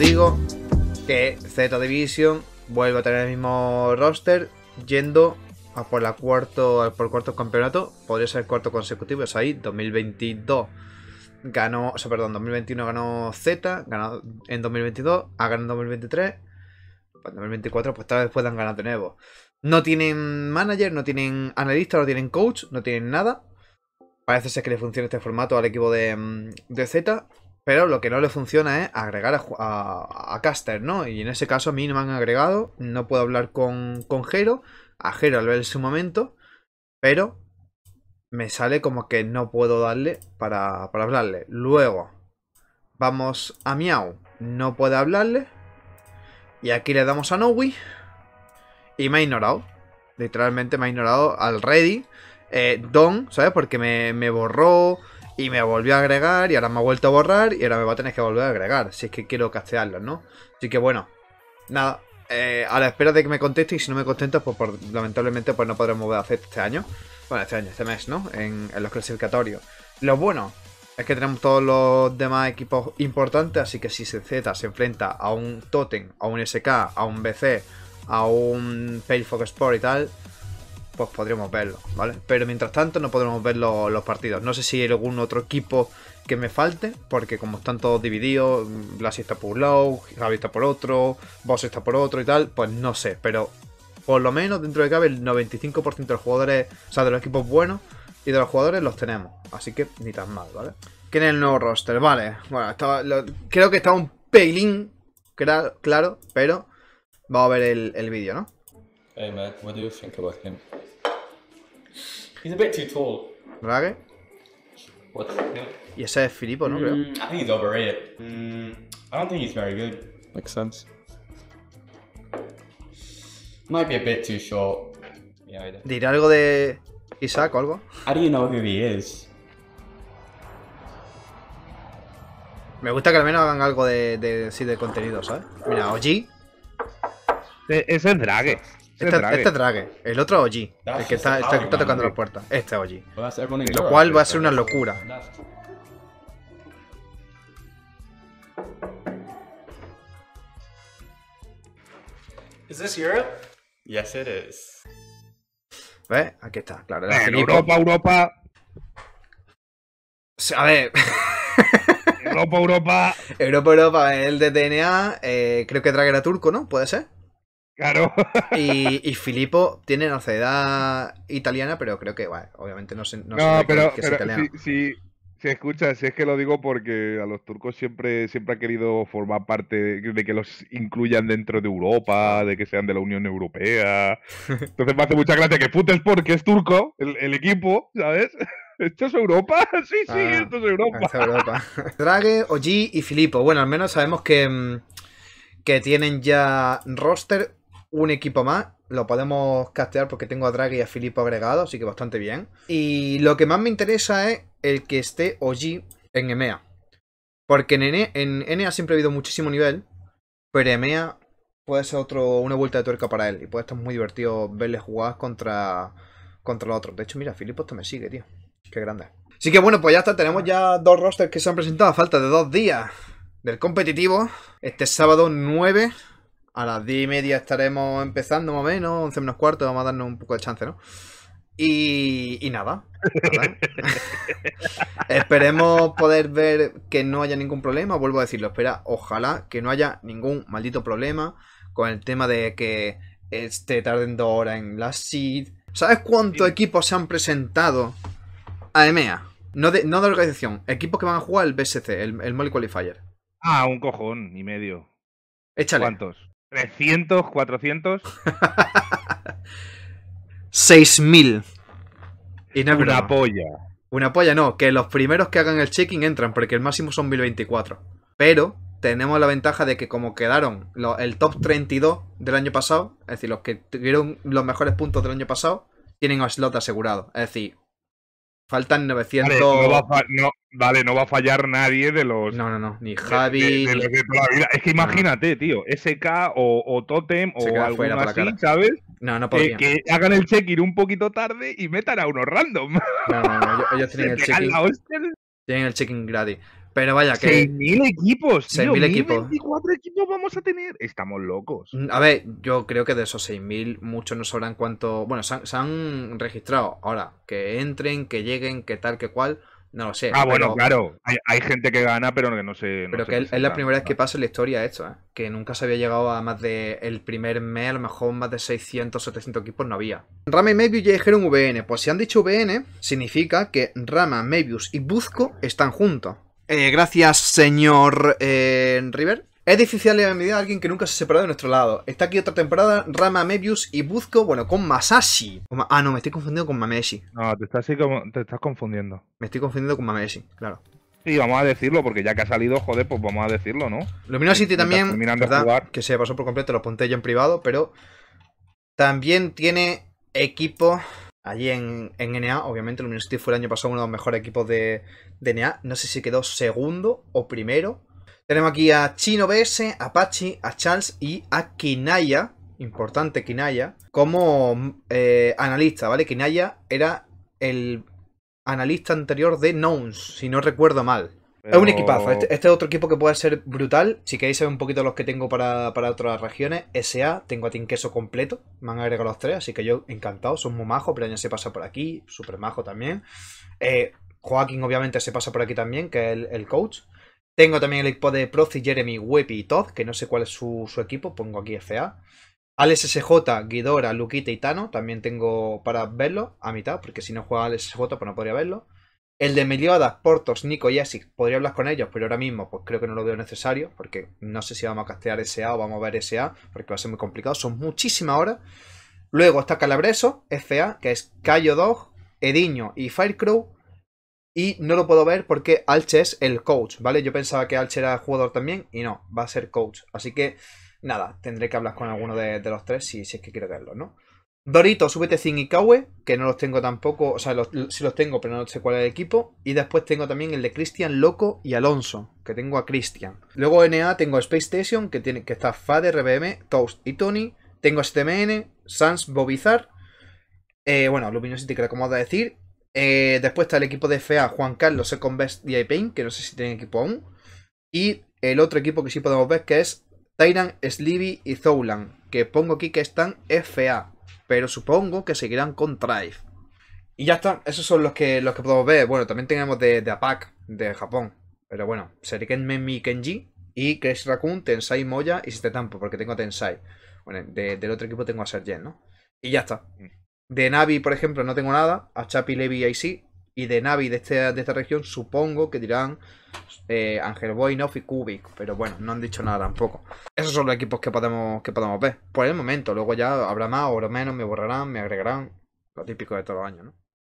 digo que Z Division vuelve a tener el mismo roster yendo a por, la cuarto, por cuarto campeonato. Podría ser el cuarto consecutivo, es ahí, 2022 ganó, o sea, perdón, 2021 ganó Z, ganó en 2022, ha ganado en 2023, 2024 pues, pues tal vez puedan ganar de nuevo. No tienen manager, no tienen analista, no tienen coach, no tienen nada. Parece ser que le funciona este formato al equipo de, mm, de Z pero lo que no le funciona es agregar a, caster, ¿no? Y en ese caso a mí no me han agregado, no puedo hablar con, con Jero a Gero al ver su momento, pero me sale como que no puedo darle para, hablarle. Luego, vamos a Miau, no puede hablarle, y aquí le damos a Nowi, y me ha ignorado. Literalmente me ha ignorado al ready. Eh, Don, ¿sabes? Porque me, me borró, y me volvió a agregar y ahora me ha vuelto a borrar y ahora me va a tener que volver a agregar si es que quiero castearlo, ¿no? Así que bueno, nada, eh, a la espera de que me conteste y si no me contesta, pues lamentablemente pues no podremos ver a hacer este año, bueno, este año, este mes, ¿no? En, los clasificatorios. Lo bueno es que tenemos todos los demás equipos importantes, así que si Z se enfrenta a un Totem, a un SK, a un BC, a un Pale Sport y tal, pues podríamos verlo, ¿vale? Pero mientras tanto no podremos ver los partidos. No sé si hay algún otro equipo que me falte, porque como están todos divididos, Blasi mm, está por un lado, Javi está por otro, Boss está por otro y tal, pues no sé, pero por lo menos dentro de cabe el 95% de los jugadores, o sea, de los equipos buenos y de los jugadores los tenemos, así que ni tan mal, ¿vale? ¿Quién es el nuevo roster? Vale, bueno, creo que está un pelín claro, pero vamos a ver el, vídeo, ¿no? Hey man, what do you think about him? He's a bit too tall. ¿Verdad que? What the fuck? Y ese es Filipo, ¿no? Creo. Mm, I think he's overrated. Mm, I don't think he's very good. Makes sense. Might be a bit too short. Yeah, algo de Isaac o algo. How do you know who he is? Me gusta que al menos hagan algo de, de, sí, de contenido, ¿sabes? Mira, OG. Eh, ese es este, drague. Este drague. Este el otro OG. el que está, tocando la puerta. Este OG. Lo cual va a ser una locura. ¿Es esto Europa? Yes, it is. ¿Ves? Aquí está, claro. Europa, Europa. A ver. Europa, Europa. Europa, Europa, el de DNA. Eh, creo que Drag era turco, ¿no? ¿Puede ser? Claro. Y, Filipo Filippo tiene nocedad italiana, pero creo que, bueno, obviamente no se. No, que, pero es si, si, escucha, si es que lo digo porque a los turcos siempre, siempre ha querido formar parte de, que los incluyan dentro de Europa, de que sean de la Unión Europea. Entonces me hace mucha gracia que putes porque es turco, el, equipo, ¿sabes? ¿Esto es Europa? Sí, sí, ah, esto es Europa. Drague, Oji y Filippo. Bueno, al menos sabemos que, mm, que tienen ya roster un equipo más. Lo podemos castear porque tengo a Draghi y a Filippo agregado, así que bastante bien. Y lo que más me interesa es el que esté OG en EMEA. Porque en, N e e en e siempre ha habido muchísimo nivel, pero EMEA puede ser otro, una vuelta de tuerca para él. Y puede estar muy divertido verle jugar contra, contra los otros. De hecho, mira, Filippo esto me sigue, tío. Qué grande. Así que bueno, pues ya está. Tenemos ya dos rosters que se han presentado a falta de dos días del competitivo. Este sábado 9 a las 10 y media estaremos empezando más o menos, 11 menos cuarto, vamos a darnos un poco de chance, ¿no? Y, y nada. ¿eh? Esperemos poder ver que no haya ningún problema, vuelvo a decirlo, espera, ojalá que no haya ningún maldito problema con el tema de que esté tardando hora horas en la seed. ¿Sabes cuántos equipos se han presentado a EMEA? No de, no de organización, equipos que van a jugar el BSC, el, el Molly Qualifier. Ah, un cojón y medio. Échale. ¿Cuántos? ¿300? ¿400? 6.000. Y no Una polla. Una polla, no. Que los primeros que hagan el checking entran, porque el máximo son 1024. Pero tenemos la ventaja de que como quedaron el top 32 del año pasado, es decir, los que tuvieron los mejores puntos del año pasado, tienen un slot asegurado. Es decir, Faltan 900. Vale no, va a, fallar nadie de los. No, no, no. Ni Javi. De, Es que imagínate, tío. SK o, o Totem o algo así, ¿sabes? No, no podría. que hagan el check-in un poquito tarde y metan a unos random. No, no, no. tienen, el check-in, tienen el check-in gratis. Pero vaya que. 6.000 equipos. 6.000 equipos. 24 equipos vamos a tener. Estamos locos. Mm, a ver, yo creo que de esos 6.000, muchos no sabrán cuánto. Bueno, se han, registrado ahora. Que entren, que lleguen, que tal, que cual. No lo sé. Ah, bueno, claro. Hay, gente que gana, pero que no sé. pero que es, la primera vez que pasa en la historia esto, ¿eh? Que nunca se había llegado a más de. El primer mes, a lo mejor más de 600, 700 equipos no había. Rama y Mebius ya dijeron VN. Pues si han dicho VN, significa que Rama, Mebius y Busco están juntos. Eh, gracias, señor eh, River. Es difícil la medida a alguien que nunca se ha separado de nuestro lado. Está aquí otra temporada, Rama, Mebius y Busco. bueno, con Masashi. Ah, no, me estoy confundiendo con Mameshi. No, te estás, confundiendo. Me estoy confundiendo con Mameshi, claro. Sí, vamos a decirlo, porque ya que ha salido, joder, pues vamos a decirlo, ¿no? Luminosity también, verdad, jugar. que se pasó por completo, lo ponte yo en privado, pero también tiene equipo allí en, en NA. Obviamente, el Ministerio fue el año pasado uno de los mejores equipos de, NA. No sé si quedó segundo o primero. Tenemos aquí a Chino BS, Apache, a Charles y a Kinaya. Importante Kinaya. Como eh, analista, ¿vale? Kinaya era el analista anterior de Nouns, si no recuerdo mal. Es un equipazo. Este, es este otro equipo que puede ser brutal. Si queréis saber un poquito los que tengo para, otras regiones, SA, tengo a Tinqueso completo. Me han agregado los tres, así que yo encantado. Son muy majos. Pero ya se pasa por aquí. Súper majo también. Eh, Joaquín, obviamente, se pasa por aquí también, que es el, coach. Tengo también el equipo de Proci, Jeremy, Webby y Todd, que no sé cuál es su, equipo. Pongo aquí SA Al SSJ, Guidora, Luquita y Tano. También tengo para verlo a mitad, porque si no juega al SSJ, pues no podría verlo. El de Meliodas, Portos, Nico y Essex, podría hablar con ellos, pero ahora mismo pues creo que no lo veo necesario, porque no sé si vamos a castear SA o vamos a ver SA, porque va a ser muy complicado, son muchísimas horas. Luego está Calabreso, FA, que es Cayo Dog, Ediño y Firecrow. Y no lo puedo ver porque Alche es el coach, ¿vale? Yo pensaba que Alche era jugador también y no, va a ser coach. Así que, nada, tendré que hablar con alguno de, los tres si es que quiero verlo, ¿no? Doritos vt Zing y Kawe, que no los tengo tampoco, o sea, sí los tengo, pero no sé cuál es el equipo. Y después tengo también el de Cristian, Loco y Alonso, que tengo a Cristian. Luego NA tengo Space Station, que, tiene, que está Fade, RBM, Toast y Tony. Tengo STMN, Sans, Bobizar. Eh, bueno, Luminosity, que como a decir. Eh, después está el equipo de FA, Juan Carlos, Second Best y Pain, que no sé si tienen equipo aún. Y el otro equipo que sí podemos ver que es Tyrant, Sleevy y Zoulan, que pongo aquí que están FA pero supongo que seguirán con Drive. Y ya está, esos son los que, los que podemos ver. Bueno, también tenemos de, de APAC, de Japón. Pero bueno, Seriken Memi Kenji y Crash Raccoon, Tensai Moya y Sistetampo. porque tengo a Tensai. Bueno, del otro equipo tengo a Sergen, ¿no? Y ya está. Mm. De Navi, por ejemplo, no tengo nada. A Chapi, Levi y sí y de Navi este, de, esta región, supongo que dirán eh, Ángel Boinov y Kubik. Pero bueno, no han dicho nada tampoco. Esos son los equipos que podemos, que podemos ver. Por el momento, luego ya habrá más, o menos, me borrarán, me agregarán. Lo típico de todos los años, ¿no?